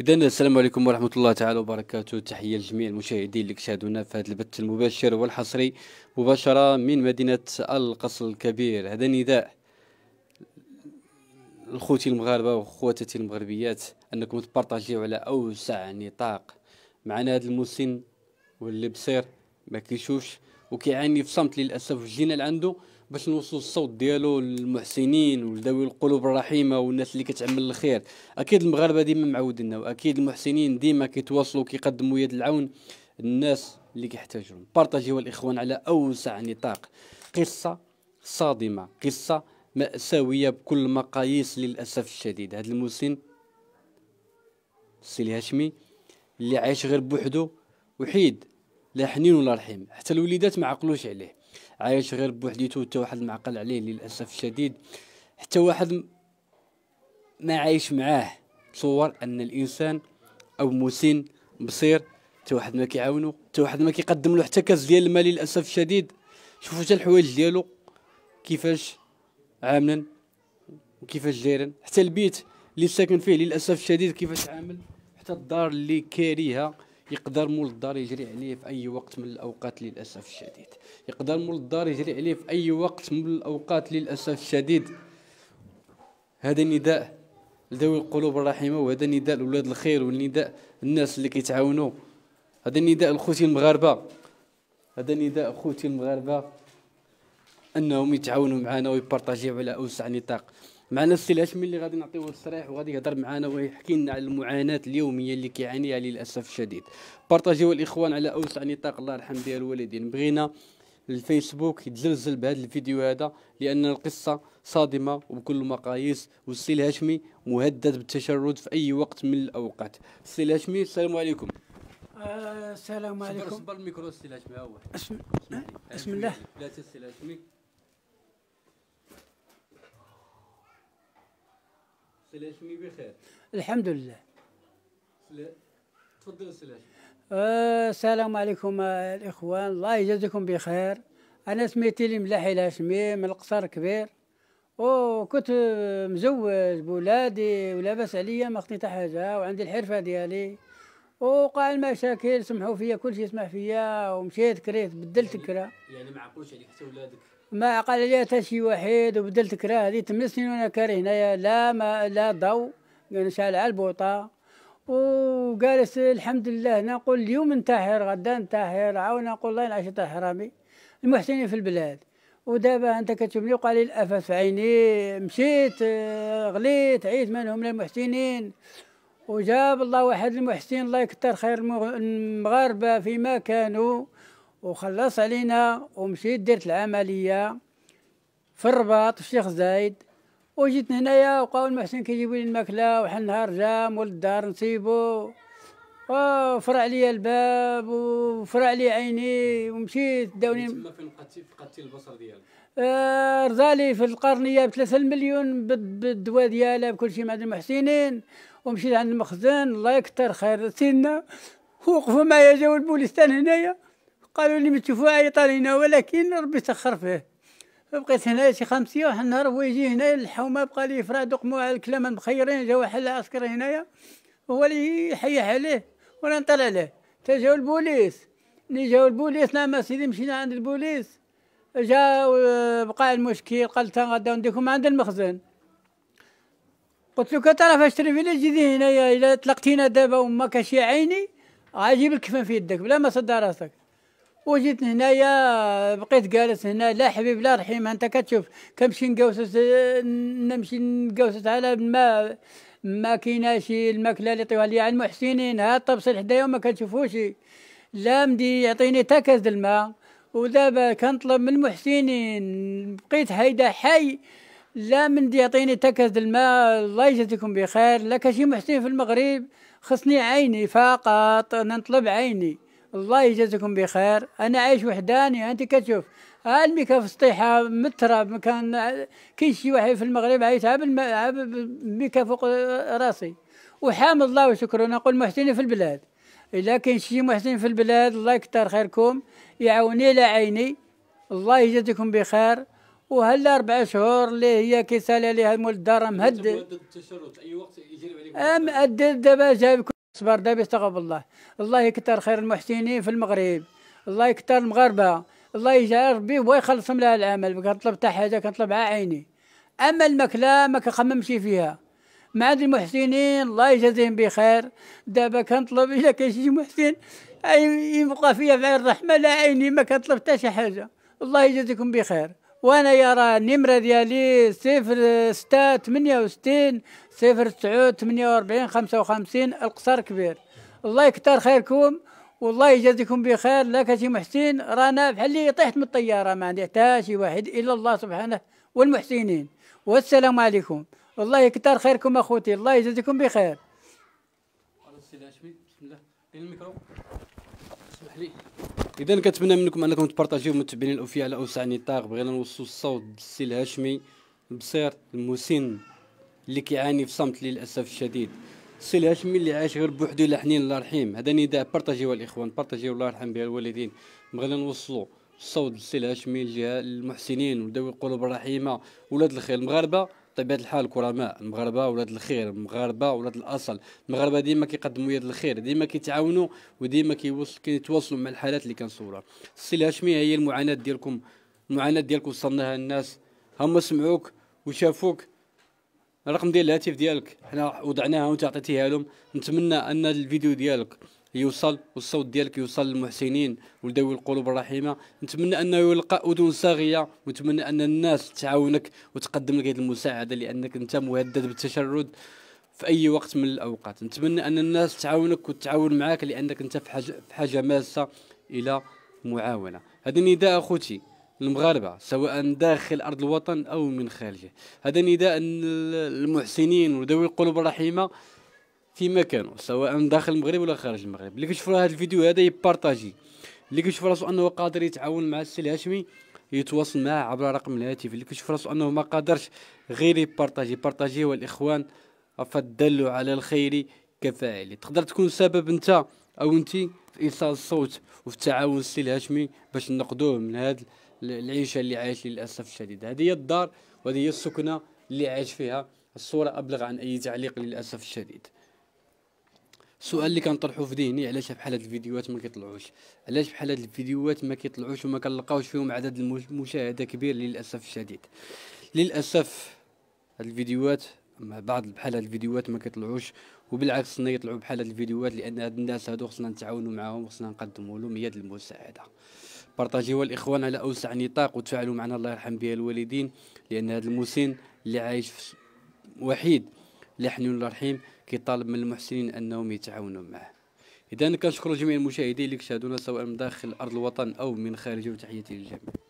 إذا السلام عليكم ورحمة الله تعالى وبركاته تحية لجميع المشاهدين اللي كشاهدونا في هذا البث المباشر والحصري مباشرة من مدينة القصر الكبير هذا نداء لخوتي المغاربة وخواتتي المغربيات أنكم تبارطاجيو على أوسع نطاق معنا هذا المسن واللي بصير ما كيشوفش وكيعاني في صمت للأسف الجنال عنده باش نوصل الصوت ديالو للمحسنين ولذوي القلوب الرحيمه والناس اللي كتعمل الخير اكيد المغاربه ديما معودنا واكيد المحسنين ديما كيتواصلوا كيقدموا يد العون الناس اللي كيحتاجهم بارطاجيو الاخوان على اوسع نطاق قصه صادمه قصه ماساويه بكل المقاييس للاسف الشديد هذا المسن السي الهاشمي اللي عايش غير بوحدو وحيد لا حنين ولا رحيم حتى الوليدات ما عقلوش عليه عايش غير بوحديته حتى واحد معقل عليه للاسف الشديد حتى واحد ما عايش معاه تصور ان الانسان او مسن بصير حتى واحد ما كيعاونو حتى واحد ما كيقدم له حتى كاس ديال المال للاسف الشديد شوفوا حتى الحوايج ديالو كيفاش عاملا وكيفاش دايرا حتى البيت اللي ساكن فيه للاسف الشديد كيفاش عامل حتى الدار اللي كاريها يقدر مول الدار يجري عليه في اي وقت من الاوقات للاسف الشديد يقدر مول الدار يجري عليه في اي وقت من الاوقات للاسف الشديد هذا نداء لذوي القلوب الرحيمه وهذا نداء لولاد الخير والنداء الناس اللي كيتعاونوا هذا نداء لخوتي المغاربه هذا نداء خوتي المغاربه انهم يتعاونوا معنا ويبارطاجيو على اوسع نطاق معنا السي الهاشمي اللي غادي نعطيوه التصريح وغادي يهضر معنا ويحكي لنا على المعاناه اليوميه اللي كيعانيها للاسف الشديد بارطاجيو الاخوان على اوسع نطاق الله يرحم بها الوالدين بغينا الفيسبوك يتزلزل بهذا الفيديو هذا لان القصه صادمه وبكل المقاييس والسي الهاشمي مهدد بالتشرد في اي وقت من الاوقات السي الهاشمي السلام عليكم السلام عليكم صبر الميكرو السي الهاشمي ها هو بسم الله لا السي الهاشمي سلاشمي بخير الحمد لله سلا... تفضل سلاشمي آه السلام عليكم آه، الاخوان الله يجازيكم بخير انا سميتي ملاح الهاشمي من القصر كبير وكنت مزوج بولادي ولاباس عليا ما خطيت حاجه وعندي الحرفه ديالي وقع المشاكل سمحوا فيا كل شيء سمح فيا ومشيت كريت بدلت يعني كرا يعني ما عقلوش عليك حتى ولادك ما عقل عليا حتى شي واحد وبدلت كرا هذه ثمان سنين وانا كاره هنايا لا ما لا ضو يعني شالع البوطه وجالس الحمد لله نقول اليوم انتحر غدا انتحر عاون نقول الله ينعش حرامي المحسنين في البلاد ودابا انت كتشوفني وقع لي الافات في عيني مشيت آه، غليت عيت منهم للمحسنين وجاب الله واحد المحسنين الله يكثر خير المغاربة فيما كانوا وخلص علينا ومشيت درت العملية في الرباط في الشيخ زايد وجيت هنايا وقاو المحسن كيجيبوا لي الماكلة وحنا نهار جا مول الدار نسيبو وفرع لي الباب وفرع لي عيني ومشيت داوني تما فين بقيتي فقدتي البصر ديالك آه، رزالي في القرنيه بثلاثة مليون بالدواء ديالها بكل شيء مع المحسنين ومشيت عند المخزن الله يكثر خير سيدنا وقفوا معايا جاو البوليستان هنايا قالوا لي ما تشوفوا عيطانينا ولكن ربي سخر فيه بقيت هنا شي خمسية واحد النهار هو يجي هنا الحومة بقى لي فراد وقموا على الكلام مخيرين جا واحد العسكر هنايا هو اللي يحيح عليه وانا نطلع عليه تا جاو البوليس ملي جاو البوليس نعم سيدي مشينا عند البوليس جا آه، بقى المشكل قال غدا نديكم عند المخزن قلت له كتعرف اشتري فيلا جديد هنايا الا طلقتينا دابا وما كاشي عيني غنجيب الكفن في يدك بلا ما صدى راسك وجيت هنايا بقيت جالس هنا لا حبيب لا رحيم انت كتشوف كنمشي نقوسس نمشي نقوسس على ما ما كايناش الماكله اللي يعطيوها لي على المحسنين ها الطبس حدايا وما كنشوفوش لا مدي يعطيني تا كاس الماء ودابا كنطلب من المحسنين بقيت هيدا حي لا من يعطيني تكز الماء الله يجازيكم بخير لا كشي محسن في المغرب خصني عيني فقط انا نطلب عيني الله يجازيكم بخير انا عايش وحداني انت كتشوف ها آه، الميكا في السطيحه مترة مكان كاين شي واحد في المغرب عايش عايشها الميكا فوق راسي وحامد الله وشكرا نقول محسنين في البلاد إلا كاين شي محسن في البلاد الله يكثر خيركم يعاوني على عيني الله يجازيكم بخير وهلا اربع شهور اللي هي كيسال عليها مول الدار مهدد التشرد اي وقت يجري عليكم أه، مهدد دابا جايبكم صبر دابا استغفر الله الله يكثر خير المحسنين في المغرب الله يكثر المغاربه الله يجعل ربي هو يخلصهم لها العمل كنطلب حتى حاجه كنطلبها عيني اما الماكله ما كنخممش فيها مع هاد المحسنين الله يجازيهم بخير دابا كنطلب الا كاين شي محسن يبقى فيا في الرحمه لا عيني ما كنطلب حتى شي حاجه الله يجازيكم بخير وانا يا راه النمره ديالي صفر ستة ثمانية وستين صفر تسعود ثمانية وأربعين خمسة وخمسين القصر كبير الله يكثر خيركم والله يجازيكم بخير لا شي محسن رانا بحال اللي طيحت من الطياره ما عندي حتى شي واحد الا الله سبحانه والمحسنين والسلام عليكم والله يكثر خيركم اخوتي الله يجازيكم بخير اذا كنتمنى منكم انكم تبارطاجيو متبعين الاوفياء على اوسع نطاق بغينا نوصلوا الصوت بالسي الهاشمي بصير المسن اللي كيعاني في صمت للاسف الشديد السي الهاشمي اللي عايش غير بوحدو لا حنين الله رحيم هذا نداء بارطاجيوه الاخوان بارطاجيوه الله يرحم بها الوالدين بغينا نوصلوا الصوت للسي الهاشمي للمحسنين وذوي القلوب الرحيمه ولاد الخير المغاربه بطبيعه الحال كرماء المغاربه ولاد الخير المغاربه ولاد الاصل المغاربه ديما كيقدموا يد الخير ديما كيتعاونوا وديما كيتواصلوا مع الحالات اللي كنصورها السي الهاشمي هي المعاناه ديالكم المعاناه ديالكم وصلناها للناس هما سمعوك وشافوك الرقم ديال الهاتف ديالك حنا وضعناها وانت عطيتيها لهم نتمنى ان الفيديو ديالك يوصل والصوت ديالك يوصل للمحسنين ولذوي القلوب الرحيمه نتمنى انه يلقى اذن صاغيه ونتمنى ان الناس تعاونك وتقدم لك هذه المساعده لانك انت مهدد بالتشرد في اي وقت من الاوقات نتمنى ان الناس تعاونك وتتعاون معاك لانك انت في حاجه في حاجه ماسه الى معاونه هذا نداء اخوتي المغاربة سواء داخل أرض الوطن أو من خارجه هذا نداء المحسنين وذوي القلوب الرحيمة فيما كانوا سواء داخل المغرب ولا خارج المغرب اللي كيشوف هذا الفيديو هذا يبارطاجي اللي كيشوف راسو انه قادر يتعاون مع السي الهاشمي يتواصل معه عبر رقم الهاتف اللي كيشوف راسو انه ما قادرش غير يبارطاجي بارطاجي والاخوان فدلوا على الخير كفاعل تقدر تكون سبب انت او انت في ايصال الصوت وفي تعاون السي الهاشمي باش نقدوه من هذا العيشه اللي عايش للاسف الشديد هذه هي الدار وهذه هي السكنه اللي عايش فيها الصوره ابلغ عن اي تعليق للاسف الشديد السؤال اللي كنطرحو في ذهني علاش بحال هاد الفيديوهات ما كيطلعوش علاش بحال هاد الفيديوهات ما كيطلعوش وما كنلقاوش فيهم عدد المشاهده كبير للاسف الشديد للاسف هاد الفيديوهات مع بعض بحال هاد الفيديوهات ما كيطلعوش وبالعكس خصنا يطلعوا بحال هاد الفيديوهات لان هاد الناس هادو خصنا نتعاونوا معاهم وخصنا نقدموا لهم يد المساعده بارطاجيوها الاخوان على اوسع نطاق وتفاعلوا معنا الله يرحم بها الوالدين لان هاد المسن اللي عايش وحيد لا الرحيم كيطالب من المحسنين انهم يتعاونوا معه اذا كنشكر جميع المشاهدين اللي كشاهدونا سواء من داخل ارض الوطن او من خارجه وتحياتي للجميع